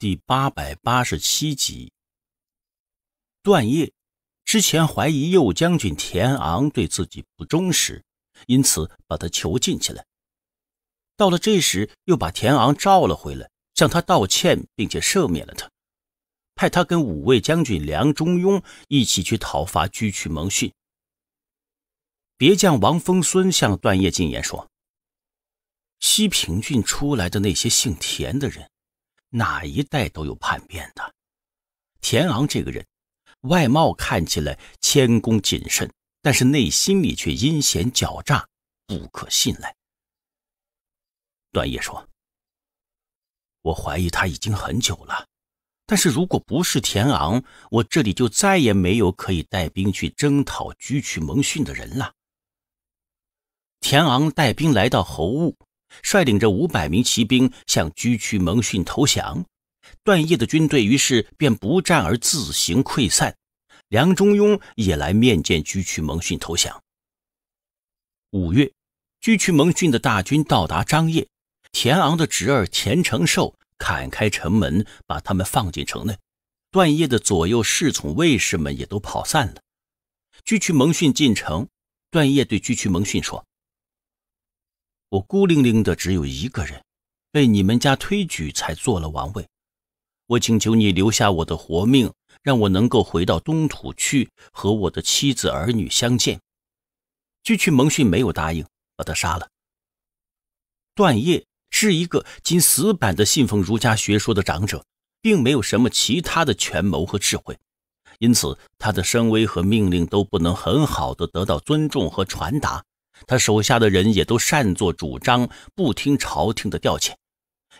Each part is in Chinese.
第八百八十七集，段业之前怀疑右将军田昂对自己不忠实，因此把他囚禁起来。到了这时，又把田昂召了回来，向他道歉，并且赦免了他，派他跟五位将军梁中庸一起去讨伐居曲蒙逊。别将王峰孙向段业进言说：“西平郡出来的那些姓田的人。”哪一代都有叛变的。田昂这个人，外貌看起来谦恭谨慎，但是内心里却阴险狡诈，不可信赖。段业说：“我怀疑他已经很久了，但是如果不是田昂，我这里就再也没有可以带兵去征讨沮渠蒙逊的人了。”田昂带兵来到侯屋。率领着五百名骑兵向居渠蒙逊投降，段业的军队于是便不战而自行溃散。梁中庸也来面见居渠蒙逊投降。五月，居渠蒙逊的大军到达张掖，田昂的侄儿田承寿砍开城门，把他们放进城内。段业的左右侍从卫士们也都跑散了。居渠蒙逊进城，段业对居渠蒙逊说。我孤零零的只有一个人，被你们家推举才做了王位。我请求你留下我的活命，让我能够回到东土去和我的妻子儿女相见。巨去蒙逊没有答应，把他杀了。段业是一个仅死板的信奉儒家学说的长者，并没有什么其他的权谋和智慧，因此他的声威和命令都不能很好的得到尊重和传达。他手下的人也都擅作主张，不听朝廷的调遣。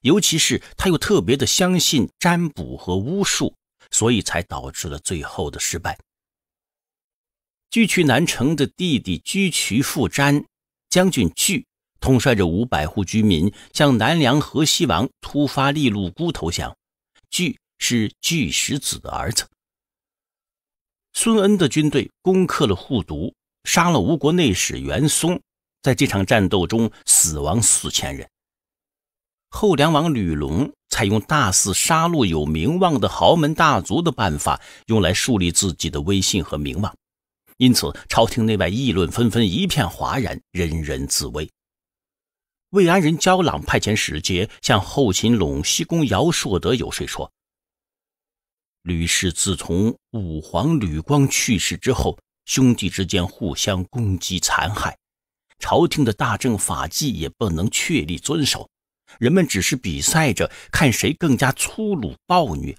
尤其是他又特别的相信占卜和巫术，所以才导致了最后的失败。沮渠南城的弟弟沮渠复詹将军巨统帅着五百户居民向南梁河西王突发利禄孤投降。巨是巨石子的儿子。孙恩的军队攻克了户犊，杀了吴国内史袁松，在这场战斗中死亡四千人。后梁王吕龙采用大肆杀戮有名望的豪门大族的办法，用来树立自己的威信和名望，因此朝廷内外议论纷纷，一片哗然，人人自危。魏安人焦朗派遣使节向后秦陇西公姚硕德游说说：“吕氏自从武皇吕光去世之后。”兄弟之间互相攻击残害，朝廷的大政法纪也不能确立遵守，人们只是比赛着看谁更加粗鲁暴虐，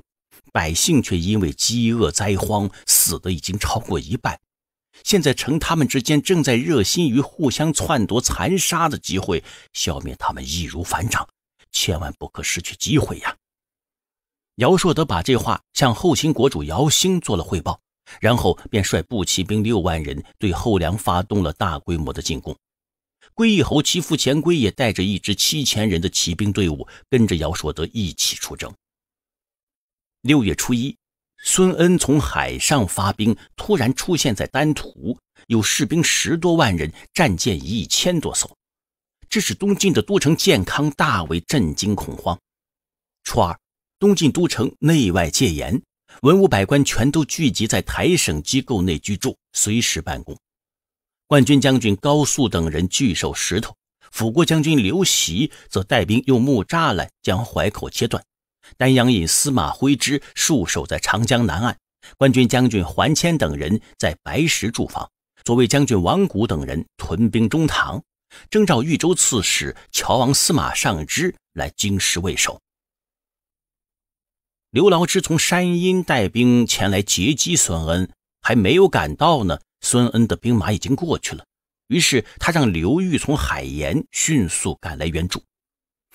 百姓却因为饥饿灾荒死的已经超过一半。现在趁他们之间正在热心于互相篡夺残杀的机会，消灭他们易如反掌，千万不可失去机会呀！姚硕德把这话向后秦国主姚兴做了汇报。然后便率步骑兵六万人对后梁发动了大规模的进攻。归义侯其父钱龟也带着一支七千人的骑兵队伍，跟着姚硕德一起出征。六月初一，孙恩从海上发兵，突然出现在丹徒，有士兵十多万人，战舰一千多艘，这使东晋的都城建康大为震惊恐慌。初二，东晋都城内外戒严。文武百官全都聚集在台省机构内居住，随时办公。冠军将军高素等人据守石头，辅国将军刘袭则带兵用木栅栏将淮口切断。丹阳尹司马徽之戍守在长江南岸，冠军将军桓谦等人在白石驻防。左卫将军王谷等人屯兵中堂，征召豫州刺史乔王司马尚之来京师卫守。刘牢之从山阴带兵前来截击孙恩，还没有赶到呢，孙恩的兵马已经过去了。于是他让刘裕从海盐迅速赶来援助。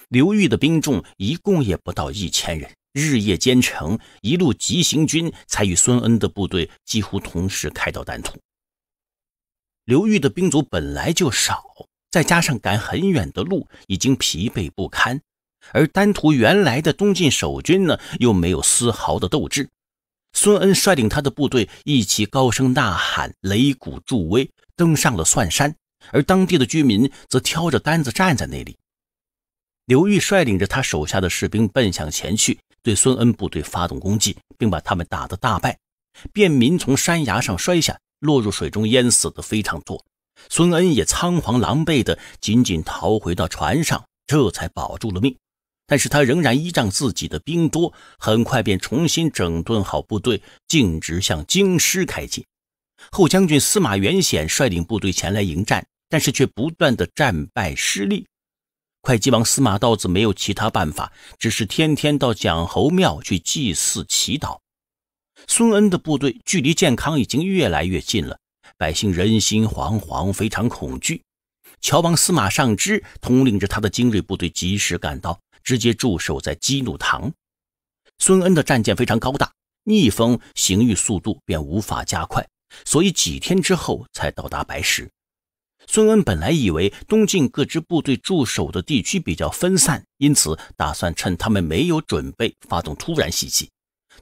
刘裕的兵众一共也不到一千人，日夜兼程，一路急行军，才与孙恩的部队几乎同时开到丹徒。刘裕的兵卒本来就少，再加上赶很远的路，已经疲惫不堪。而丹徒原来的东晋守军呢，又没有丝毫的斗志。孙恩率领他的部队一起高声呐喊、擂鼓助威，登上了蒜山，而当地的居民则挑着担子站在那里。刘裕率领着他手下的士兵奔向前去，对孙恩部队发动攻击，并把他们打得大败。便民从山崖上摔下，落入水中淹死的非常多。孙恩也仓皇狼狈地紧紧逃回到船上，这才保住了命。但是他仍然依仗自己的兵多，很快便重新整顿好部队，径直向京师开进。后将军司马元显率领部队前来迎战，但是却不断的战败失利。会稽王司马道子没有其他办法，只是天天到蒋侯庙去祭祀祈祷。孙恩的部队距离建康已经越来越近了，百姓人心惶惶，非常恐惧。乔王司马尚之统领着他的精锐部队，及时赶到。直接驻守在基怒堂，孙恩的战舰非常高大，逆风行遇速度便无法加快，所以几天之后才到达白石。孙恩本来以为东晋各支部队驻守的地区比较分散，因此打算趁他们没有准备，发动突然袭击。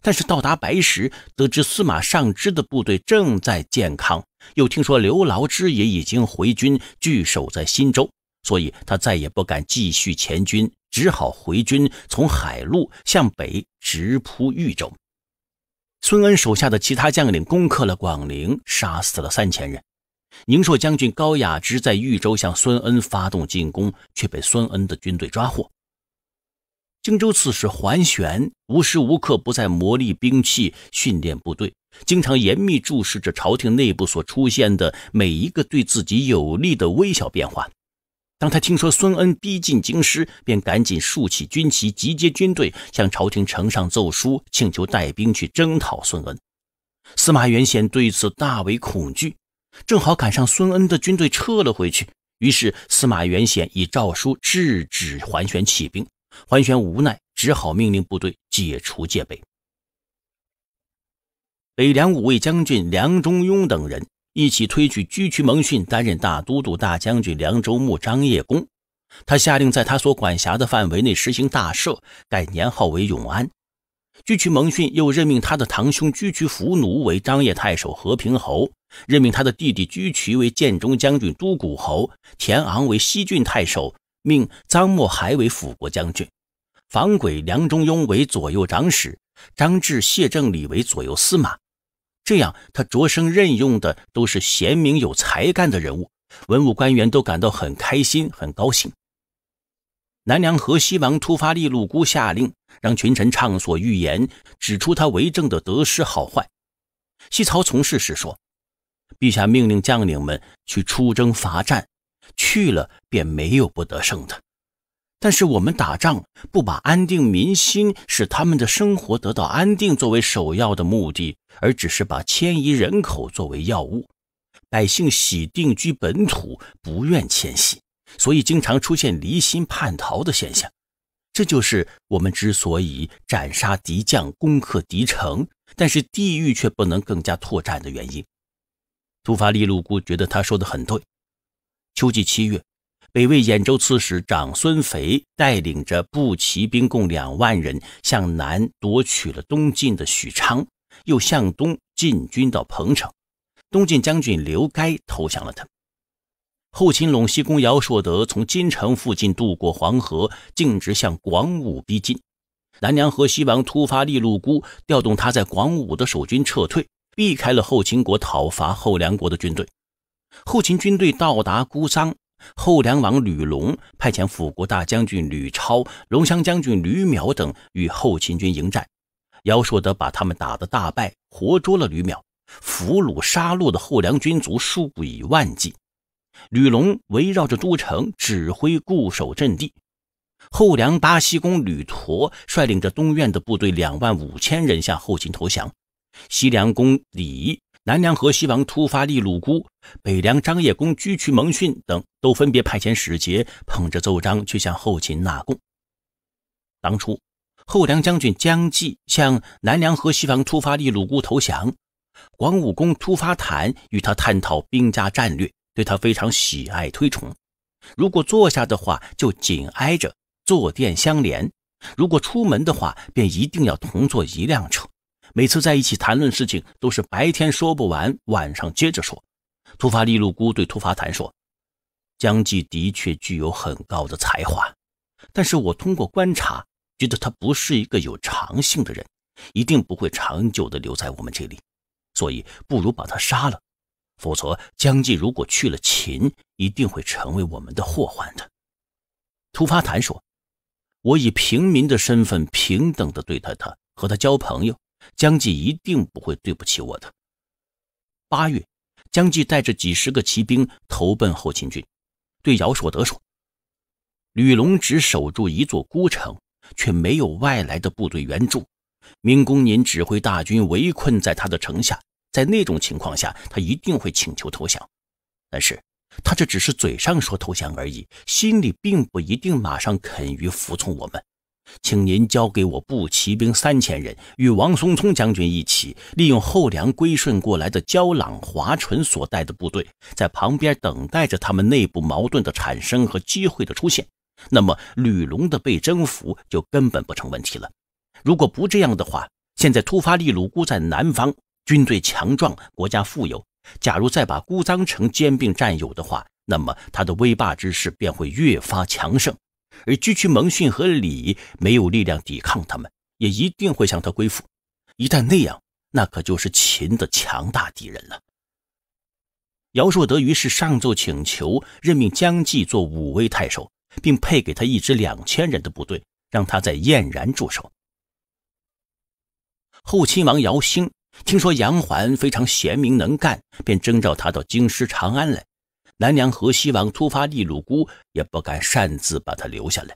但是到达白石，得知司马尚之的部队正在建康，又听说刘牢之也已经回军聚守在新州，所以他再也不敢继续前军。只好回军，从海路向北直扑豫州。孙恩手下的其他将领攻克了广陵，杀死了三千人。宁朔将军高雅之在豫州向孙恩发动进攻，却被孙恩的军队抓获。荆州刺史桓玄无时无刻不在磨砺兵器、训练部队，经常严密注视着朝廷内部所出现的每一个对自己有利的微小变化。当他听说孙恩逼近京师，便赶紧竖起军旗，集结军队，向朝廷呈上奏书，请求带兵去征讨孙恩。司马元显对此大为恐惧，正好赶上孙恩的军队撤了回去，于是司马元显以诏书制止桓玄起兵。桓玄无奈，只好命令部队解除戒备。北凉五位将军梁中庸等人。一起推举居渠蒙逊担任大都督、大将军、凉州牧、张掖公。他下令在他所管辖的范围内实行大赦，改年号为永安。居渠蒙逊又任命他的堂兄居渠伏奴为张掖太守、和平侯，任命他的弟弟居渠为建中将军、都谷侯，田昂为西郡太守，命张默海为辅国将军，房轨、梁中庸为左右长史，张志、谢正礼为左右司马。这样，他擢升任用的都是贤明有才干的人物，文武官员都感到很开心、很高兴。南梁河西王突发利禄孤下令，让群臣畅所欲言，指出他为政的得失好坏。西曹从事时说：“陛下命令将领们去出征伐战，去了便没有不得胜的。”但是我们打仗不把安定民心、使他们的生活得到安定作为首要的目的，而只是把迁移人口作为要务。百姓喜定居本土，不愿迁徙，所以经常出现离心叛逃的现象。这就是我们之所以斩杀敌将、攻克敌城，但是地域却不能更加拓展的原因。突发利禄姑觉得他说的很对。秋季七月。北魏兖州刺史长孙肥带领着步骑兵共两万人，向南夺取了东晋的许昌，又向东进军到彭城。东晋将军刘该投降了他。后秦陇西公姚硕德从金城附近渡过黄河，径直向广武逼近。南梁河西王突发利禄孤调动他在广武的守军撤退，避开了后秦国讨伐后梁国的军队。后秦军队到达姑桑，后梁王吕龙派遣辅国大将军吕超、龙骧将军吕淼等与后秦军迎战，姚硕德把他们打得大败，活捉了吕淼，俘虏杀戮的后梁军卒数以万计。吕龙围绕着都城指挥固守阵地。后梁巴西公吕陀率领着东苑的部队两万五千人向后秦投降。西凉公李。南梁和西王突发利鲁孤，北梁张掖公居渠蒙逊等都分别派遣使节，捧着奏章去向后秦纳贡。当初，后梁将军姜季向南梁和西王突发利鲁孤投降，广武公突发坦与他探讨兵家战略，对他非常喜爱推崇。如果坐下的话，就紧挨着，坐垫相连；如果出门的话，便一定要同坐一辆车。每次在一起谈论事情，都是白天说不完，晚上接着说。突发利禄姑对突发谈说：“江忌的确具有很高的才华，但是我通过观察，觉得他不是一个有长性的人，一定不会长久的留在我们这里，所以不如把他杀了。否则，江忌如果去了秦，一定会成为我们的祸患的。”突发谈说：“我以平民的身份，平等的对待他，和他交朋友。”江继一定不会对不起我的。八月，江继带着几十个骑兵投奔后秦军，对姚硕德说：“吕龙只守住一座孤城，却没有外来的部队援助。明公您指挥大军围困在他的城下，在那种情况下，他一定会请求投降。但是，他这只是嘴上说投降而已，心里并不一定马上肯于服从我们。”请您交给我步骑兵三千人，与王松聪将军一起，利用后梁归顺过来的焦朗、华纯所带的部队，在旁边等待着他们内部矛盾的产生和机会的出现。那么吕龙的被征服就根本不成问题了。如果不这样的话，现在突发利鲁孤在南方军队强壮，国家富有。假如再把孤臧城兼并占有的话，那么他的威霸之势便会越发强盛。而区区蒙逊和李没有力量抵抗他们，也一定会向他归附。一旦那样，那可就是秦的强大敌人了。姚硕德于是上奏请求任命江继做武威太守，并配给他一支两千人的部队，让他在燕然驻守。后亲王姚兴听说杨环非常贤明能干，便征召他到京师长安来。兰娘和西王突发利鲁姑也不敢擅自把他留下来。